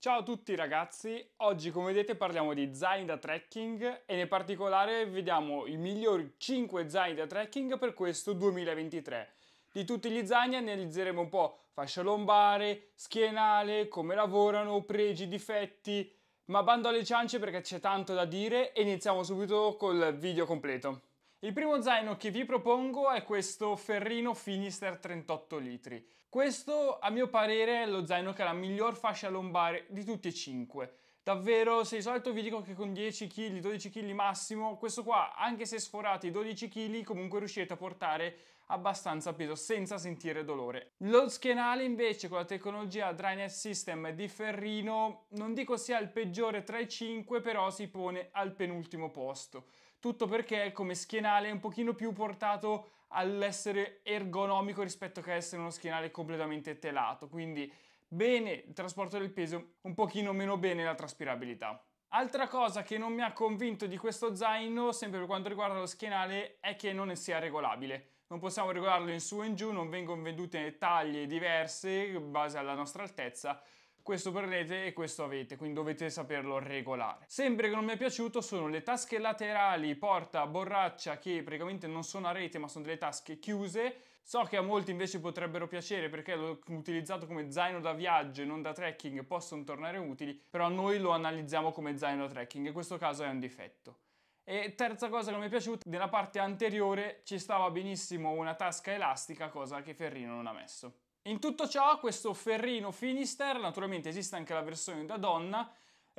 Ciao a tutti ragazzi, oggi come vedete parliamo di zaini da trekking e in particolare vediamo i migliori 5 zaini da trekking per questo 2023. Di tutti gli zaini analizzeremo un po' fascia lombare, schienale, come lavorano, pregi, difetti, ma bando alle ciance perché c'è tanto da dire e iniziamo subito col video completo. Il primo zaino che vi propongo è questo Ferrino Finister 38 litri. Questo, a mio parere, è lo zaino che ha la miglior fascia lombare di tutti e cinque. Davvero, se di solito vi dico che con 10 kg, 12 kg massimo, questo qua, anche se sforate i 12 kg, comunque riuscite a portare abbastanza peso senza sentire dolore. Lo schienale invece con la tecnologia Drynet System di Ferrino, non dico sia il peggiore tra i 5, però si pone al penultimo posto tutto perché come schienale è un pochino più portato all'essere ergonomico rispetto che essere uno schienale completamente telato, quindi bene il trasporto del peso, un pochino meno bene la traspirabilità. Altra cosa che non mi ha convinto di questo zaino, sempre per quanto riguarda lo schienale, è che non sia regolabile. Non possiamo regolarlo in su e in giù, non vengono vendute taglie diverse in base alla nostra altezza, questo perdete e questo avete, quindi dovete saperlo regolare. Sempre che non mi è piaciuto sono le tasche laterali, porta, borraccia, che praticamente non sono a rete ma sono delle tasche chiuse, So che a molti invece potrebbero piacere perché l'ho utilizzato come zaino da viaggio e non da trekking possono tornare utili, però noi lo analizziamo come zaino da trekking in questo caso è un difetto. E terza cosa che mi è piaciuta, nella parte anteriore ci stava benissimo una tasca elastica, cosa che Ferrino non ha messo. In tutto ciò questo Ferrino Finister, naturalmente esiste anche la versione da donna,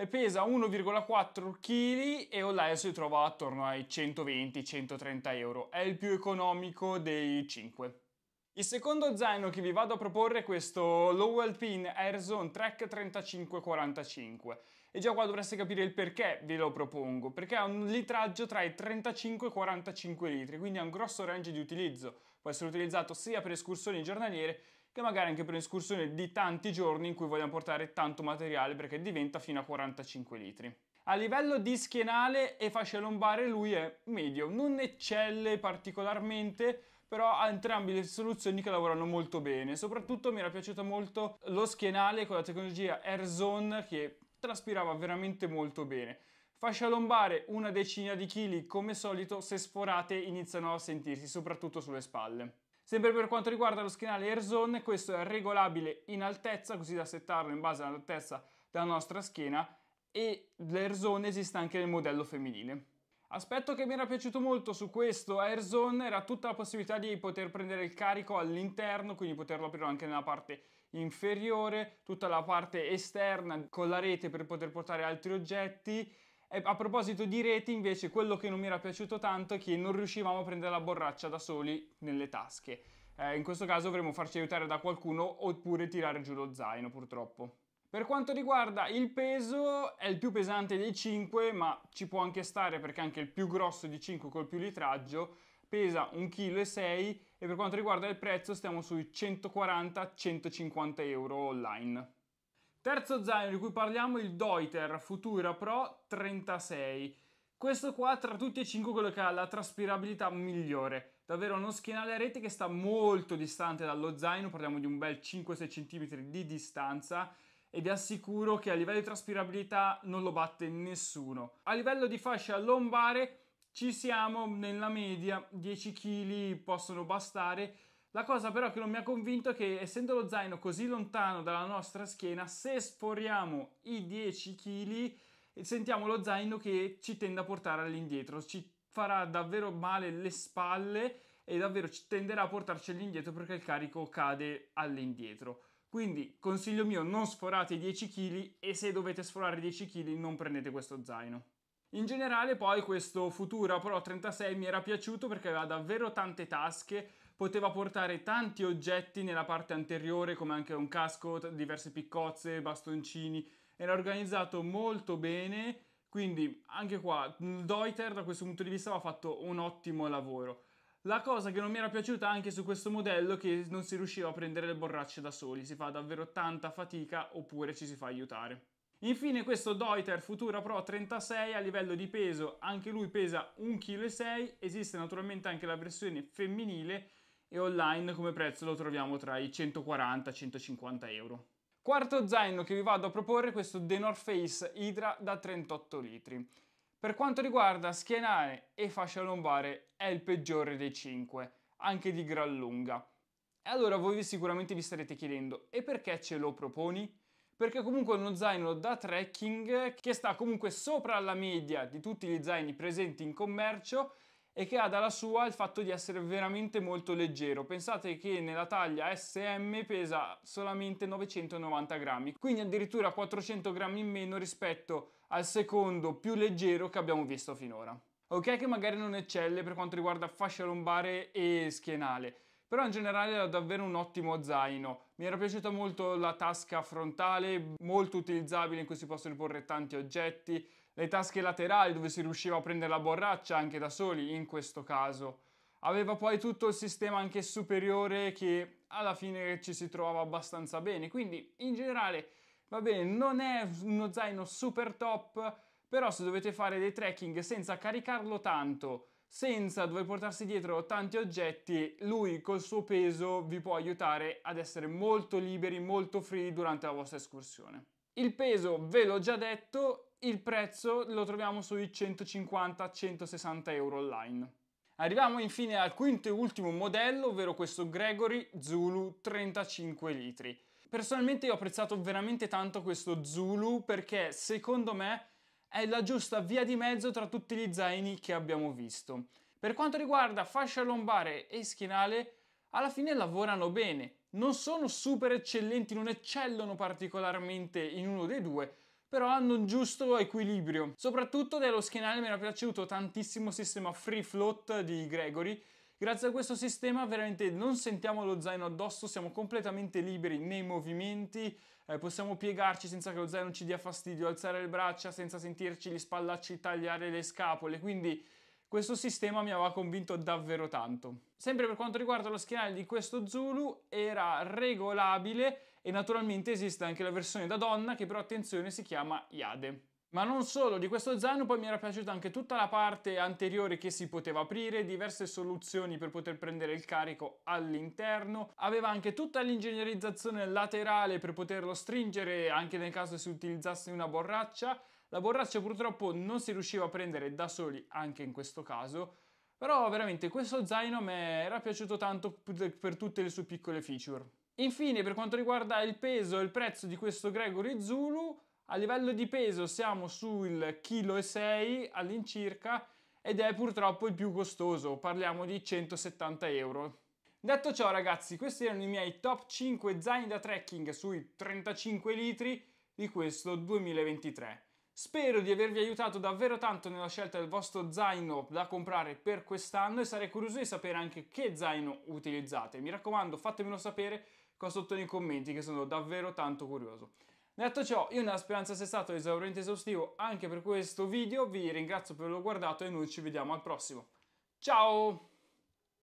pesa 1,4 kg e online si trova attorno ai 120-130 euro, è il più economico dei 5. Il secondo zaino che vi vado a proporre è questo Lowell Pin Airzone Track 3545 e già qua dovreste capire il perché ve lo propongo, perché ha un litraggio tra i 35 e i 45 litri, quindi ha un grosso range di utilizzo, può essere utilizzato sia per escursioni giornaliere e magari anche per un'escursione di tanti giorni in cui vogliamo portare tanto materiale perché diventa fino a 45 litri. A livello di schienale e fascia lombare lui è medio, non eccelle particolarmente, però ha entrambe le soluzioni che lavorano molto bene. Soprattutto mi era piaciuto molto lo schienale con la tecnologia AirZone che traspirava veramente molto bene. Fascia lombare una decina di chili, come solito se sforate iniziano a sentirsi soprattutto sulle spalle. Sempre per quanto riguarda lo schienale Airzone, questo è regolabile in altezza, così da settarlo in base all'altezza della nostra schiena e l'Airzone esiste anche nel modello femminile. Aspetto che mi era piaciuto molto su questo Airzone era tutta la possibilità di poter prendere il carico all'interno, quindi poterlo aprire anche nella parte inferiore, tutta la parte esterna con la rete per poter portare altri oggetti a proposito di reti, invece, quello che non mi era piaciuto tanto è che non riuscivamo a prendere la borraccia da soli nelle tasche. Eh, in questo caso dovremmo farci aiutare da qualcuno oppure tirare giù lo zaino, purtroppo. Per quanto riguarda il peso, è il più pesante dei 5, ma ci può anche stare perché anche il più grosso di 5 col più litraggio pesa 1,6 kg e per quanto riguarda il prezzo stiamo sui 140-150 euro online. Terzo zaino di cui parliamo è il Deuter Futura Pro 36. Questo qua tra tutti e cinque quello che ha la traspirabilità migliore. Davvero uno schienale a rete che sta molto distante dallo zaino, parliamo di un bel 5-6 cm di distanza e vi assicuro che a livello di traspirabilità non lo batte nessuno. A livello di fascia lombare ci siamo nella media, 10 kg possono bastare la cosa però che non mi ha convinto è che essendo lo zaino così lontano dalla nostra schiena, se sforiamo i 10 kg, sentiamo lo zaino che ci tende a portare all'indietro, ci farà davvero male le spalle e davvero ci tenderà a portarci all'indietro perché il carico cade all'indietro. Quindi consiglio mio, non sforate i 10 kg e se dovete sforare 10 kg non prendete questo zaino. In generale poi questo Futura Pro 36 mi era piaciuto perché aveva davvero tante tasche poteva portare tanti oggetti nella parte anteriore come anche un casco, diverse piccozze, bastoncini, era organizzato molto bene, quindi anche qua Deuter da questo punto di vista aveva fatto un ottimo lavoro. La cosa che non mi era piaciuta anche su questo modello è che non si riusciva a prendere le borracce da soli, si fa davvero tanta fatica oppure ci si fa aiutare. Infine questo Deuter Futura Pro 36 a livello di peso, anche lui pesa 1,6 kg, esiste naturalmente anche la versione femminile e online come prezzo lo troviamo tra i 140 e i 150 euro. Quarto zaino che vi vado a proporre è questo The North Face Hydra da 38 litri. Per quanto riguarda schienale e fascia lombare è il peggiore dei 5, anche di gran lunga. E allora voi sicuramente vi starete chiedendo, e perché ce lo proponi? Perché comunque è uno zaino da trekking che sta comunque sopra la media di tutti gli zaini presenti in commercio e che ha dalla sua il fatto di essere veramente molto leggero. Pensate che nella taglia SM pesa solamente 990 grammi, quindi addirittura 400 grammi in meno rispetto al secondo più leggero che abbiamo visto finora. Ok che magari non eccelle per quanto riguarda fascia lombare e schienale, però in generale era davvero un ottimo zaino. Mi era piaciuta molto la tasca frontale, molto utilizzabile in cui si possono porre tanti oggetti, le tasche laterali dove si riusciva a prendere la borraccia anche da soli in questo caso. Aveva poi tutto il sistema anche superiore che alla fine ci si trovava abbastanza bene, quindi in generale va bene, non è uno zaino super top, però se dovete fare dei trekking senza caricarlo tanto senza dover portarsi dietro tanti oggetti, lui col suo peso vi può aiutare ad essere molto liberi, molto free durante la vostra escursione. Il peso ve l'ho già detto, il prezzo lo troviamo sui 150-160 euro online. Arriviamo infine al quinto e ultimo modello, ovvero questo Gregory Zulu 35 litri. Personalmente io ho apprezzato veramente tanto questo Zulu perché secondo me è la giusta via di mezzo tra tutti gli zaini che abbiamo visto. Per quanto riguarda fascia lombare e schienale, alla fine lavorano bene, non sono super eccellenti, non eccellono particolarmente in uno dei due, però hanno un giusto equilibrio. Soprattutto dello schienale mi era piaciuto tantissimo il sistema free float di Gregory, Grazie a questo sistema veramente non sentiamo lo zaino addosso, siamo completamente liberi nei movimenti, eh, possiamo piegarci senza che lo zaino ci dia fastidio, alzare le braccia senza sentirci gli spallacci tagliare le scapole, quindi questo sistema mi aveva convinto davvero tanto. Sempre per quanto riguarda lo schienale di questo Zulu era regolabile e naturalmente esiste anche la versione da donna che però attenzione si chiama Iade. Ma non solo, di questo zaino poi mi era piaciuta anche tutta la parte anteriore che si poteva aprire, diverse soluzioni per poter prendere il carico all'interno, aveva anche tutta l'ingegnerizzazione laterale per poterlo stringere anche nel caso si utilizzasse una borraccia, la borraccia purtroppo non si riusciva a prendere da soli anche in questo caso, però veramente questo zaino mi era piaciuto tanto per tutte le sue piccole feature. Infine per quanto riguarda il peso e il prezzo di questo Gregory Zulu, a livello di peso siamo sul 1,6 kg all'incirca ed è purtroppo il più costoso, parliamo di 170 euro. Detto ciò ragazzi, questi erano i miei top 5 zaini da trekking sui 35 litri di questo 2023. Spero di avervi aiutato davvero tanto nella scelta del vostro zaino da comprare per quest'anno e sarei curioso di sapere anche che zaino utilizzate. Mi raccomando fatemelo sapere qua sotto nei commenti che sono davvero tanto curioso. Detto ciò, io nella speranza sia stato esauriente esaustivo anche per questo video, vi ringrazio per averlo guardato e noi ci vediamo al prossimo. Ciao!